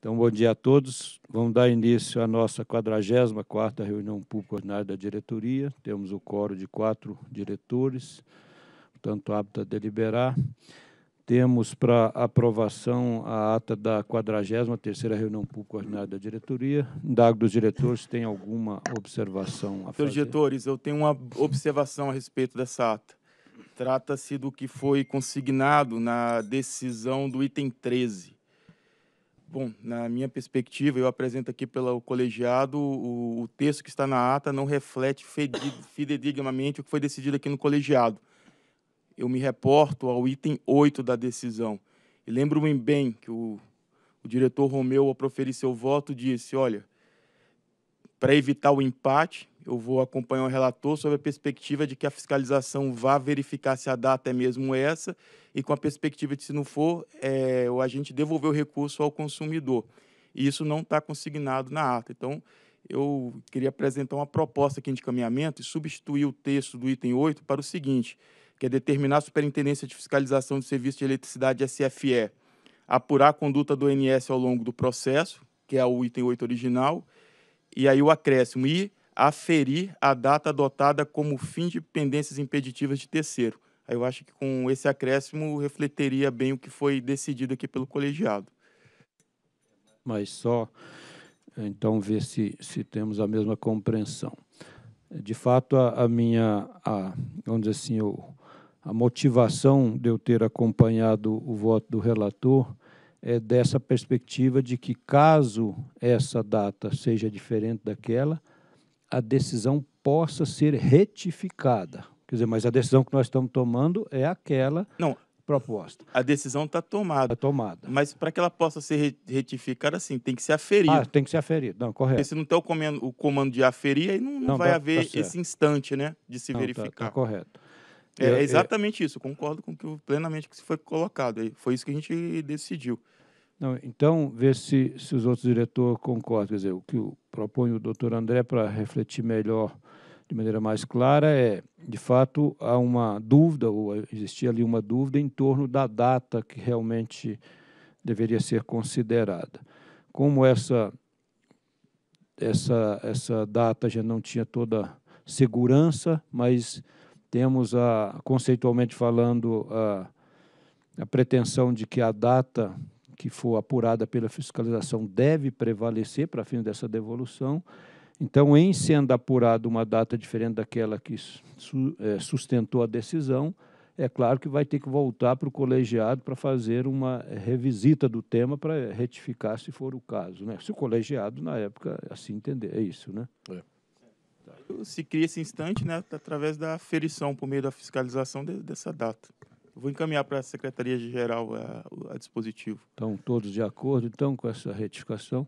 Então, bom dia a todos. Vamos dar início à nossa 44ª reunião pública ordinária da diretoria. Temos o coro de quatro diretores, portanto, hábito a deliberar. Temos para aprovação a ata da 43ª reunião pública ordinária da diretoria. Indago dos diretores, tem alguma observação a fazer? Senhores diretores, eu tenho uma observação a respeito dessa ata. Trata-se do que foi consignado na decisão do item 13 Bom, na minha perspectiva, eu apresento aqui pelo colegiado, o, o texto que está na ata não reflete fidedignamente o que foi decidido aqui no colegiado. Eu me reporto ao item 8 da decisão. E lembro-me bem que o, o diretor Romeu, ao proferir seu voto, disse, olha, para evitar o empate, eu vou acompanhar o relator sobre a perspectiva de que a fiscalização vá verificar se a data é mesmo essa e com a perspectiva de, se não for, é, o agente devolver o recurso ao consumidor. E isso não está consignado na ata. Então, eu queria apresentar uma proposta aqui de encaminhamento e substituir o texto do item 8 para o seguinte, que é determinar a Superintendência de Fiscalização de Serviço de Eletricidade, SFE, apurar a conduta do ONS ao longo do processo, que é o item 8 original, e aí o acréscimo, e aferir a data adotada como fim de pendências impeditivas de terceiro. eu acho que com esse acréscimo refletiria bem o que foi decidido aqui pelo colegiado. Mas só então ver se, se temos a mesma compreensão. De fato, a, a minha, a, vamos dizer assim, o, a motivação de eu ter acompanhado o voto do relator é dessa perspectiva de que, caso essa data seja diferente daquela, a decisão possa ser retificada. Quer dizer, mas a decisão que nós estamos tomando é aquela Não, proposta. A decisão está tomada. Está tomada. Mas para que ela possa ser retificada, assim, tem que ser aferida. Ah, tem que ser aferida. Não, correto. Porque se não tem o comando, o comando de aferir, aí não, não, não vai tá, haver tá esse instante, né, de se não, tá, tá verificar. Está tá correto. É, é exatamente é... isso. Concordo com que, plenamente com o que foi colocado. Foi isso que a gente decidiu. Não, então, ver se, se os outros diretores concordam. Quer dizer, o que eu proponho o doutor André para refletir melhor, de maneira mais clara, é, de fato, há uma dúvida, ou existia ali uma dúvida em torno da data que realmente deveria ser considerada. Como essa, essa, essa data já não tinha toda segurança, mas temos, a, conceitualmente falando, a, a pretensão de que a data que for apurada pela fiscalização deve prevalecer para fim dessa devolução. Então, em sendo apurada uma data diferente daquela que su, é, sustentou a decisão, é claro que vai ter que voltar para o colegiado para fazer uma revisita do tema para retificar se for o caso. Né? Se o colegiado, na época, assim entender. É isso, né? É. Se cria esse instante né, através da aferição por meio da fiscalização de, dessa data vou encaminhar para a Secretaria-Geral a, a, dispositivo. Estão todos de acordo, então, com essa retificação?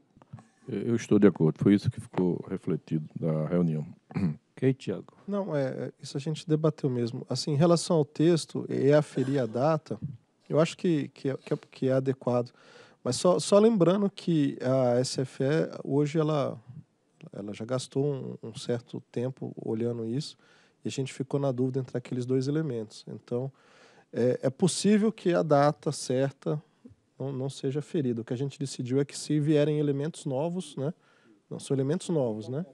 Eu estou de acordo. Foi isso que ficou refletido da reunião. Ok, Tiago? Não, é, é, isso a gente debateu mesmo. Assim, em relação ao texto e aferir a data, eu acho que, é, que, é, que é adequado. Mas só, só lembrando que a SFE, hoje, ela, ela já gastou um, um certo tempo olhando isso e a gente ficou na dúvida entre aqueles dois elementos. Então, é, é possível que a data certa não, não, seja ferida. O que a gente decidiu é que se vierem elementos novos, né? Não, são elementos novos, né?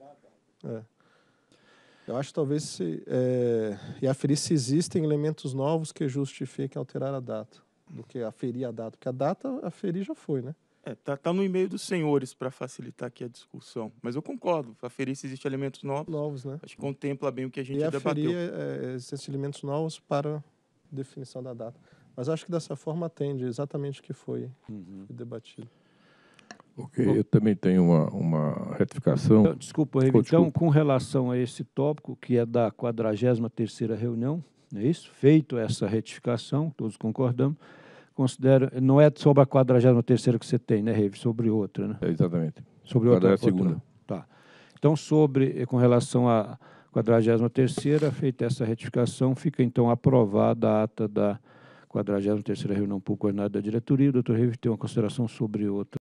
É. Eu acho que talvez se, é, e aferir se existem elementos novos que justifiquem alterar a data, do que aferir a data, porque a data aferir já foi, né? É, tá, tá no e-mail dos senhores para facilitar aqui a discussão, mas eu concordo, aferir se existem elementos novos. Novos, né? Acho que contempla bem o que a gente e debateu. E aferir é, é, existem elementos novos para definição da data. Mas acho que dessa forma atende exatamente o que foi uhum. debatido. Ok, Bom, eu também tenho uma, uma retificação. Então, desculpa, Reve, então, com relação a esse tópico, que é da 43 reunião, é isso? Feito essa retificação, todos concordamos, considero, não é sobre a 43 que você tem, né, Reve? Sobre outra, né? É, exatamente. Sobre outra, outra. Tá. Então, sobre, eh, com relação a 43ª, feita essa retificação, fica então aprovada a ata da 43ª reunião pública ordinária da diretoria. O doutor Reve tem uma consideração sobre outra.